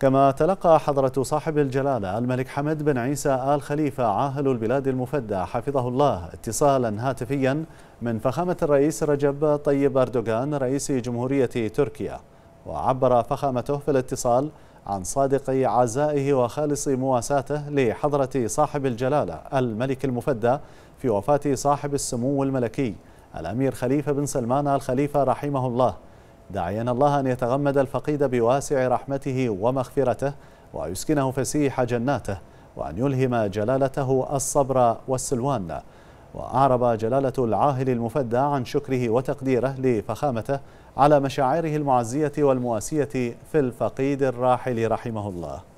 كما تلقى حضرة صاحب الجلالة الملك حمد بن عيسى آل خليفة عاهل البلاد المفدى حفظه الله اتصالا هاتفيا من فخامة الرئيس رجب طيب أردوغان رئيس جمهورية تركيا وعبر فخامته في الاتصال عن صادق عزائه وخالص مواساته لحضرة صاحب الجلالة الملك المفدى في وفاة صاحب السمو الملكي الأمير خليفة بن سلمان الخليفة رحمه الله داعيا الله أن يتغمد الفقيد بواسع رحمته ومغفرته ويسكنه فسيح جناته وأن يلهم جلالته الصبر والسلوان وأعرب جلالة العاهل المفدى عن شكره وتقديره لفخامته على مشاعره المعزية والمواسية في الفقيد الراحل رحمه الله